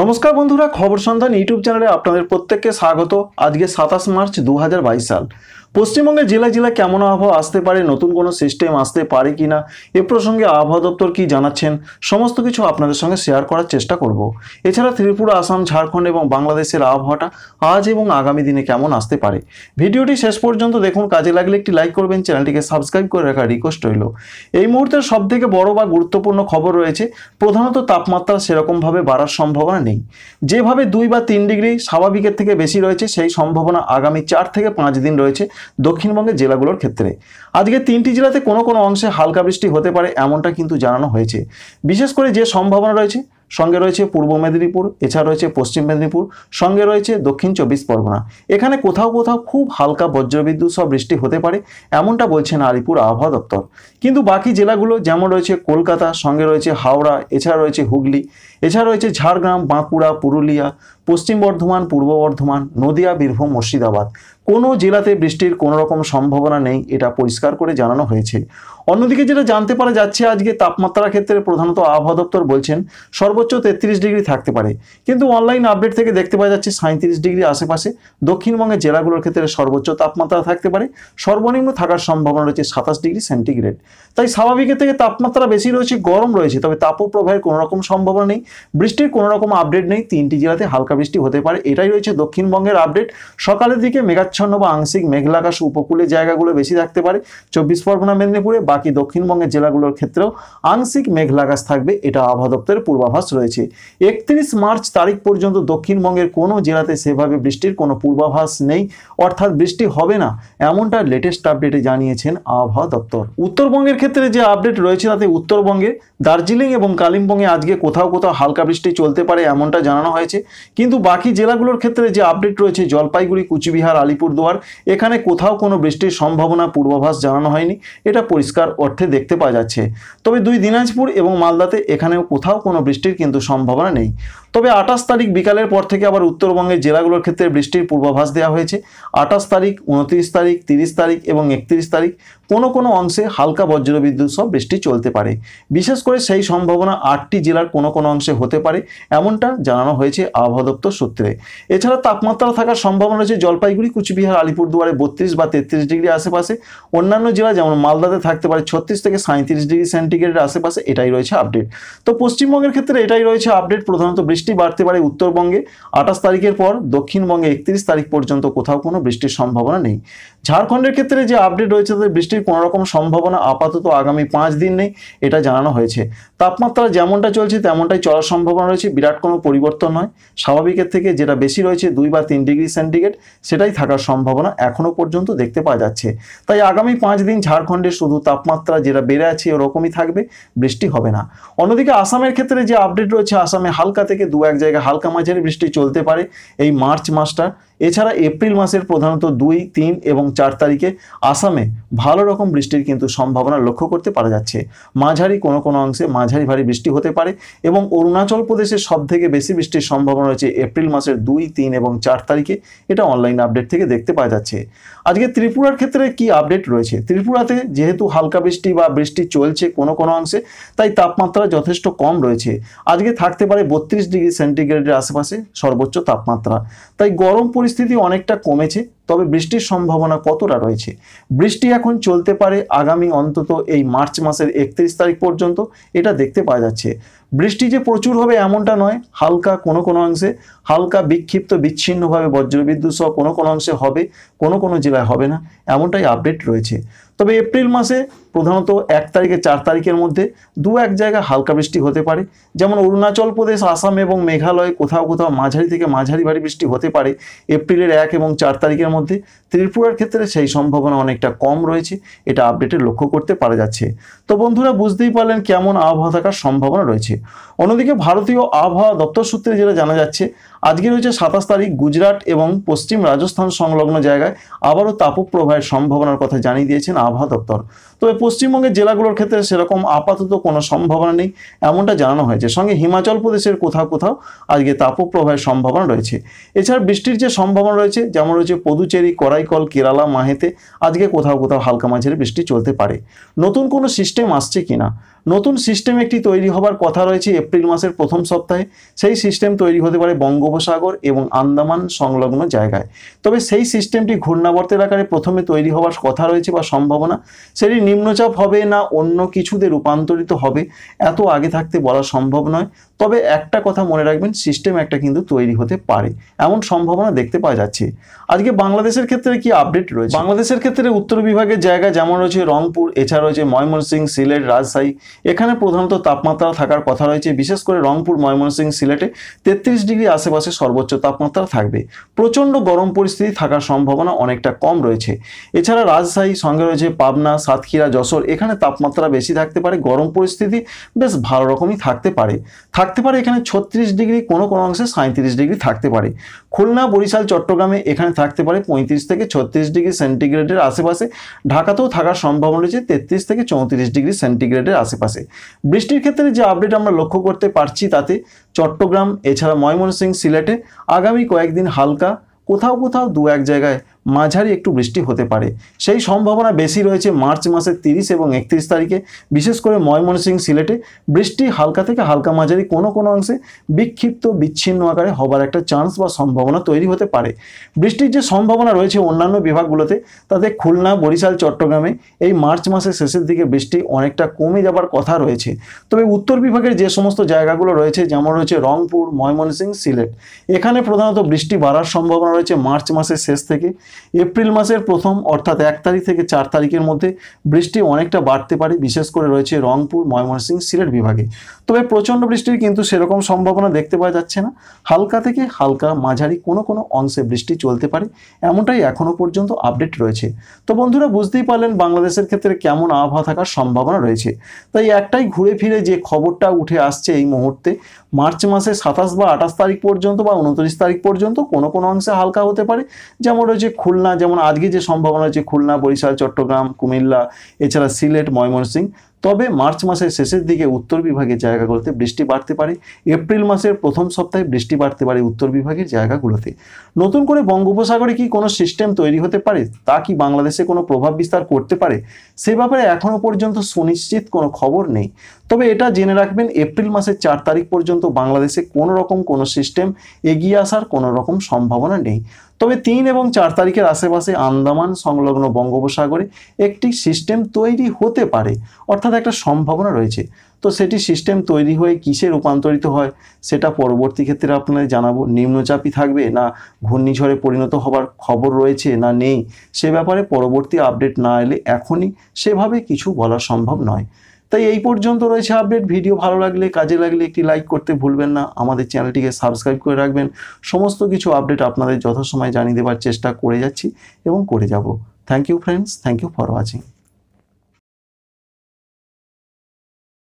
নমস্কার বন্ধুরা খবর সন্ধান ইউটিউব চ্যানেলে আপনাদের প্রত্যেককে স্বাগত আজকে সাতাশ মার্চ দু সাল পশ্চিমবঙ্গের জেলায় জেলায় কেমন আবহাওয়া আসতে পারে নতুন কোনো সিস্টেম আসতে পারে কি না এ প্রসঙ্গে আবহাওয়া দপ্তর কি জানাচ্ছেন সমস্ত কিছু আপনাদের সঙ্গে শেয়ার করার চেষ্টা করব এছাড়া ত্রিপুরা আসাম ঝাড়খণ্ড এবং বাংলাদেশের আবহাওয়াটা আজ এবং আগামী দিনে কেমন আসতে পারে ভিডিওটি শেষ পর্যন্ত দেখুন কাজে লাগলে একটি লাইক করবেন চ্যানেলটিকে সাবস্ক্রাইব করে রাখার রিকোয়েস্ট রইল এই মুহূর্তের সবথেকে বড় বা গুরুত্বপূর্ণ খবর রয়েছে প্রধানত তাপমাত্রা সেরকমভাবে বাড়ার সম্ভাবনা নেই যেভাবে দুই বা তিন ডিগ্রি স্বাভাবিকের থেকে বেশি রয়েছে সেই সম্ভাবনা আগামী চার থেকে পাঁচ দিন রয়েছে দক্ষিণবঙ্গের জেলাগুলোর ক্ষেত্রে আজকে তিনটি জেলাতে কোনো কোনো অংশে হালকা বৃষ্টি হতে পারে এমনটা কিন্তু জানানো হয়েছে বিশেষ করে যে সম্ভাবনা রয়েছে সঙ্গে রয়েছে পূর্ব মেদিনীপুর এছাড়া রয়েছে পশ্চিম মেদিনীপুর সঙ্গে রয়েছে দক্ষিণ চব্বিশ পরগনা এখানে কোথাও কোথাও খুব হালকা বজ্রবিদ্যুৎ সব বৃষ্টি হতে পারে এমনটা বলছেন আলিপুর আবহাওয়া দপ্তর কিন্তু বাকি জেলাগুলো যেমন রয়েছে কলকাতা সঙ্গে রয়েছে হাওড়া এছাড়া রয়েছে হুগলি এছাড়া রয়েছে ঝাড়গ্রাম বাঁকুড়া পুরুলিয়া পশ্চিম বর্ধমান পূর্ব বর্ধমান নদিয়া বীরভূম মুর্শিদাবাদ কোনো জেলাতে বৃষ্টির কোনো রকম সম্ভাবনা নেই এটা পরিষ্কার করে জানানো হয়েছে অন্যদিকে যেটা জানতে পারা যাচ্ছে আজকে তাপমাত্রার ক্ষেত্রে প্রধানত আবহাওয়া দপ্তর বলছেন সর্বোচ্চ তেত্রিশ ডিগ্রি থাকতে পারে কিন্তু অনলাইন আপডেট থেকে দেখতে পাওয়া যাচ্ছে সাঁত্রিশ ডিগ্রি আশেপাশে দক্ষিণবঙ্গের জেলাগুলোর ক্ষেত্রে সর্বোচ্চ তাপমাত্রা থাকতে পারে সর্বনিম্ন থাকার সম্ভাবনা রয়েছে সাতাশ ডিগ্রি সেন্টিগ্রেড তাই স্বাভাবিকের থেকে তাপমাত্রা বেশি রয়েছে গরম রয়েছে তবে তাপপ্রবাহের কোনো রকম সম্ভাবনা নেই বৃষ্টির কোনো রকম আপডেট নেই তিনটি জেলাতে হালকা বৃষ্টি হতে পারে এটাই রয়েছে দক্ষিণবঙ্গের আপডেট সকালের দিকে মেঘাচ্ছন্ন বা আংশিক মেঘলাকাশ উপকূলের জায়গাগুলো বেশি থাকতে পারে চব্বিশ পরগনা মেদিনীপুরে বাকি দক্ষিণবঙ্গের জেলাগুলোর ক্ষেত্রেও আংশিক মেঘলাকাশ থাকবে এটা আবহাওয়া দপ্তরের পূর্বাভাস রয়েছে একত্রিশ মার্চ তারিখ পর্যন্ত দক্ষিণবঙ্গের কোনো জেলাতে সেভাবে বৃষ্টির কোনো পূর্বাভাস নেই অর্থাৎ বৃষ্টি হবে না এমনটা লেটেস্ট আপডেটে জানিয়েছেন আবহাওয়া দপ্তর উত্তরবঙ্গের ক্ষেত্রে যে আপডেট রয়েছে তাতে উত্তরবঙ্গে দার্জিলিং এবং কালিম্পংয়ে আজকে কোথাও কোথাও হালকা বৃষ্টি চলতে পারে এমনটা জানানো হয়েছে কিন্তু বাকি জেলাগুলোর ক্ষেত্রে যে আপডেট রয়েছে জলপাইগুড়ি কুচবিহার আলিপুরদুয়ার এখানে কোথাও কোনো বৃষ্টির সম্ভাবনা পূর্বাভাস জানানো হয়নি এটা পরিষ্কার অর্থে দেখতে পাওয়া যাচ্ছে তবে দুই দিনাজপুর এবং মালদাতে এখানেও কোথাও কোনো বৃষ্টির কিন্তু সম্ভাবনা নেই তবে আঠাশ তারিখ বিকালের পর থেকে আবার উত্তরবঙ্গের জেলাগুলোর ক্ষেত্রে বৃষ্টির পূর্বাভাস দেওয়া হয়েছে আঠাশ তারিখ উনত্রিশ তারিখ তিরিশ তারিখ এবং একত্রিশ তারিখ কোনো কোনো অংশে হালকা বজ্রবিদ্যুৎ সব বৃষ্টি চলতে পারে বিশেষ করে সেই সম্ভাবনা আটটি জেলার কোনো কোনো অংশে হতে পারে এমনটা জানানো হয়েছে আবহাওয়া দপ্তর সূত্রে এছাড়া তাপমাত্রা থাকার সম্ভাবনা রয়েছে জলপাইগুড়ি কুচবিহার আলিপুরদুয়ারে বত্রিশ বা তেত্রিশ ডিগ্রি আশেপাশে অন্যান্য জেলা যেমন মালদাতে থাকতে পারে ছত্রিশ থেকে সাঁত্রিশ ডিগ্রি সেন্টিগ্রেডের আশেপাশে এটাই রয়েছে আপডেট তো পশ্চিমবঙ্গের ক্ষেত্রে এটাই রয়েছে আপডেট প্রধানত বৃষ্টি বৃষ্টি বাড়তে পারে উত্তরবঙ্গে আঠাশ তারিখের পর দক্ষিণবঙ্গে একত্রিশ তারিখ পর্যন্ত কোথাও কোনো বৃষ্টির সম্ভাবনা নেই ঝাড়খণ্ডের ক্ষেত্রে যে আপডেট রয়েছে তাদের বৃষ্টির কোনোরকম সম্ভাবনা আপাতত আগামী পাঁচ দিন নেই এটা জানানো হয়েছে তাপমাত্রা যেমনটা চলছে তেমনটাই চলার সম্ভাবনা রয়েছে বিরাট কোনো পরিবর্তন নয় স্বাভাবিকের থেকে যেটা বেশি রয়েছে দুই বা তিন ডিগ্রি সেন্টিগ্রেড সেটাই থাকার সম্ভাবনা এখনও পর্যন্ত দেখতে পাওয়া যাচ্ছে তাই আগামী পাঁচ দিন ঝাড়খণ্ডে শুধু তাপমাত্রা যেটা বেড়ে আছে ওরকমই থাকবে বৃষ্টি হবে না অন্যদিকে আসামের ক্ষেত্রে যে আপডেট রয়েছে আসামে হালকা থেকে দু এক জায়গায় হালকা মাঝারি বৃষ্টি চলতে পারে এই মার্চ মাসটা এছাড়া এপ্রিল মাসের প্রধানত দুই তিন এবং চার তারিখে আসামে ভালো রকম বৃষ্টির কিন্তু সম্ভাবনা লক্ষ্য করতে পারা যাচ্ছে মাঝারি কোনো কোনো অংশে মাঝারি ভারী বৃষ্টি হতে পারে এবং অরুণাচল প্রদেশে থেকে বেশি বৃষ্টির সম্ভাবনা রয়েছে এপ্রিল মাসের দুই তিন এবং চার তারিখে এটা অনলাইন আপডেট থেকে দেখতে পাওয়া যাচ্ছে আজকে ত্রিপুরার ক্ষেত্রে কি আপডেট রয়েছে ত্রিপুরাতে যেহেতু হালকা বৃষ্টি বা বৃষ্টি চলছে কোনো কোনো অংশে তাই তাপমাত্রা যথেষ্ট কম রয়েছে আজকে থাকতে পারে বত্রিশ ডিগ্রি সেন্টিগ্রেডের আশেপাশে সর্বোচ্চ তাপমাত্রা তাই গরম পরিস্থিতি পরিস্থিতি অনেকটা কমেছে তবে বৃষ্টির সম্ভাবনা কতটা রয়েছে বৃষ্টি এখন চলতে পারে আগামী অন্তত এই মার্চ মাসের একত্রিশ তারিখ পর্যন্ত এটা দেখতে পাওয়া যাচ্ছে বৃষ্টি যে প্রচুর হবে এমনটা নয় হালকা কোনো কোনো অংশে হালকা বিক্ষিপ্ত বিচ্ছিন্নভাবে বজ্রবিদ্যুৎ সহ কোনো কোনো অংশে হবে কোনো কোনো জেলায় হবে না এমনটাই আপডেট রয়েছে তবে এপ্রিল মাসে প্রধানত এক তারিখে চার তারিখের মধ্যে দু এক জায়গায় হালকা বৃষ্টি হতে পারে যেমন অরুণাচল প্রদেশ আসাম এবং মেঘালয় কোথাও কোথাও মাঝারি থেকে মাঝারি ভারী বৃষ্টি হতে পারে এপ্রিলের এক এবং চার তারিখের মধ্যে ত্রিপুরার ক্ষেত্রে সেই সম্ভাবনা অনেকটা কম রয়েছে এটা আপডেটে লক্ষ্য করতে পারা যাচ্ছে তো বন্ধুরা বুঝতেই পারলেন কেমন আবহাওয়া থাকার সম্ভাবনা রয়েছে অন্যদিকে ভারতীয় আবহাওয়া দপ্তর সূত্রে যেটা জানা যাচ্ছে আজকে রয়েছে সাতাশ তারিখ গুজরাট এবং পশ্চিম রাজস্থান সংলগ্ন জায়গায় আবারও তাপপ্রবাহের সম্ভাবনার কথা জানিয়ে দিয়েছেন আবহাওয়া দপ্তর তবে পশ্চিমবঙ্গের জেলাগুলোর ক্ষেত্রে সেরকম আপাতত কোনো সম্ভাবনা নেই এমনটা জানানো হয়েছে সঙ্গে হিমাচল প্রদেশের কোথাও কোথাও আজকে তাপপ্রবাহের সম্ভাবনা রয়েছে এছাড়া বৃষ্টির যে সম্ভাবনা রয়েছে যেমন রয়েছে পদুচেরি করাইকল কেরালা মাহেতে আজকে কোথাও কোথাও হালকা মাঝের বৃষ্টি চলতে পারে নতুন কোনো সিস্টেম আসছে কিনা নতুন সিস্টেম একটি তৈরি হবার কথা রয়েছে এপ্রিল মাসের প্রথম সপ্তাহে সেই সিস্টেম তৈরি হতে পারে বঙ্গ বঙ্গোপসাগর এবং আন্দামান সংলগ্ন জায়গায় তবে সেই সিস্টেমটি ঘূর্ণাবর্তের আকারে প্রথমে তৈরি হওয়ার কথা রয়েছে বা সম্ভাবনা সেটি নিম্নচাপ হবে না অন্য কিছুতে রূপান্তরিত হবে এত আগে থাকতে বলা সম্ভব নয় তবে একটা কথা মনে রাখবেন সিস্টেম একটা কিন্তু তৈরি হতে পারে এমন সম্ভাবনা দেখতে পাওয়া যাচ্ছে আজকে বাংলাদেশের ক্ষেত্রে কি আপডেট রয়েছে বাংলাদেশের ক্ষেত্রে উত্তর বিভাগের জায়গা যেমন রয়েছে রংপুর এছাড়া রয়েছে ময়মনসিং সিলেট রাজশাহী এখানে প্রধানত তাপমাত্রা থাকার কথা রয়েছে বিশেষ করে রংপুর ময়মনসিং সিলেটে তেত্রিশ ডিগ্রি আশেপাশে আশেপাশে সর্বোচ্চ তাপমাত্রা থাকবে প্রচণ্ড গরম পরিস্থিতি থাকার সম্ভাবনা অনেকটা কম রয়েছে এছাড়া রাজশাহী সঙ্গে রয়েছে পাবনা সাতক্ষীরা যশোর এখানে তাপমাত্রা বেশি থাকতে পারে গরম পরিস্থিতি বেশ ভালো রকমই থাকতে পারে থাকতে পারে এখানে ছত্রিশ ডিগ্রি কোনো কোনো অংশে সাঁত্রিশ ডিগ্রি থাকতে পারে খুলনা বরিশাল চট্টগ্রামে এখানে থাকতে পারে পঁয়ত্রিশ থেকে ছত্রিশ ডিগ্রি সেন্টিগ্রেডের আশেপাশে ঢাকাতেও থাকার সম্ভাবনা রয়েছে তেত্রিশ থেকে চৌত্রিশ ডিগ্রি সেন্টিগ্রেডের আশেপাশে বৃষ্টির ক্ষেত্রে যে আপডেট আমরা লক্ষ্য করতে পারছি তাতে চট্টগ্রাম এছাড়া ময়মনসিংহ সিলেটে আগামী কয়েকদিন হালকা কোথাও কোথাও দু এক জায়গায় মাঝারি একটু বৃষ্টি হতে পারে সেই সম্ভাবনা বেশি রয়েছে মার্চ মাসের তিরিশ এবং একত্রিশ তারিখে বিশেষ করে ময়মনসিং সিলেটে বৃষ্টি হালকা থেকে হালকা মাঝারি কোনো কোনো অংশে বিক্ষিপ্ত বিচ্ছিন্ন আকারে হবার একটা চান্স বা সম্ভাবনা তৈরি হতে পারে বৃষ্টির যে সম্ভাবনা রয়েছে অন্যান্য বিভাগগুলোতে তাতে খুলনা বরিশাল চট্টগ্রামে এই মার্চ মাসের শেষের দিকে বৃষ্টি অনেকটা কমে যাবার কথা রয়েছে তবে উত্তর বিভাগের যে সমস্ত জায়গাগুলো রয়েছে যেমন রয়েছে রংপুর ময়মনসিং সিলেট এখানে প্রধানত বৃষ্টি বাড়ার সম্ভাবনা রয়েছে মার্চ মাসের শেষ থেকে এপ্রিল মাসের প্রথম অর্থাৎ এক তারিখ থেকে চার তারিখের মধ্যে বৃষ্টি অনেকটা বাড়তে পারে বিশেষ করে রয়েছে রংপুর ময়মনসিংহ সিলেট বিভাগে তবে প্রচণ্ড বৃষ্টির কিন্তু সেরকম সম্ভাবনা দেখতে পাওয়া যাচ্ছে না হালকা থেকে হালকা মাঝারি কোনো কোনো অংশে বৃষ্টি চলতে পারে এমনটাই এখনও পর্যন্ত আপডেট রয়েছে তো বন্ধুরা বুঝতেই পারলেন বাংলাদেশের ক্ষেত্রে কেমন আবহাওয়া থাকার সম্ভাবনা রয়েছে তাই একটাই ঘুরে ফিরে যে খবরটা উঠে আসছে এই মুহূর্তে মার্চ মাসে সাতাশ বা আঠাশ তারিখ পর্যন্ত বা উনত্রিশ তারিখ পর্যন্ত কোনো কোনো অংশে হালকা হতে পারে যেমন রয়েছে খুলনা যেমন আজকে যে সম্ভাবনা হচ্ছে খুলনা বরিশাল চট্টগ্রাম কুমিল্লা এছাড়া সিলেট ময়মনসিংহ তবে মার্চ মাসের শেষের দিকে উত্তর বিভাগের জায়গাগুলোতে বৃষ্টি বাড়তে পারে এপ্রিল মাসের প্রথম সপ্তাহে বৃষ্টি বাড়তে পারে উত্তর বিভাগের জায়গাগুলোতে নতুন করে বঙ্গোপসাগরে কি কোনো সিস্টেম তৈরি হতে পারে তা কি বাংলাদেশে কোনো প্রভাব বিস্তার করতে পারে সে ব্যাপারে এখনও পর্যন্ত সুনিশ্চিত কোনো খবর নেই তবে এটা জেনে রাখবেন এপ্রিল মাসের চার তারিখ পর্যন্ত বাংলাদেশে কোনো রকম কোনো সিস্টেম এগিয়ে আসার কোনো রকম সম্ভাবনা নেই তবে তিন এবং চার তারিখের আশেপাশে আন্দামান সংলগ্ন বঙ্গোপসাগরে একটি সিস্টেম তৈরি হতে পারে অর্থাৎ একটা সম্ভাবনা রয়েছে তো সেটি সিস্টেম তৈরি হয়ে কিসে রূপান্তরিত হয় সেটা পরবর্তী ক্ষেত্রে আপনাদের জানাবো নিম্নচাপই থাকবে না ঘূর্ণিঝড়ে পরিণত হবার খবর রয়েছে না নেই সে ব্যাপারে পরবর্তী আপডেট না এলে এখনই সেভাবে কিছু বলা সম্ভব নয় তাই এই পর্যন্ত রয়েছে আপডেট ভিডিও ভালো লাগলে কাজে লাগলে একটি লাইক করতে ভুলবেন না আমাদের চ্যানেলটিকে সাবস্ক্রাইব করে রাখবেন সমস্ত কিছু আপডেট আপনাদের যথাসময় জানিয়ে দেওয়ার চেষ্টা করে যাচ্ছি এবং করে যাব thank you friends thank you for watching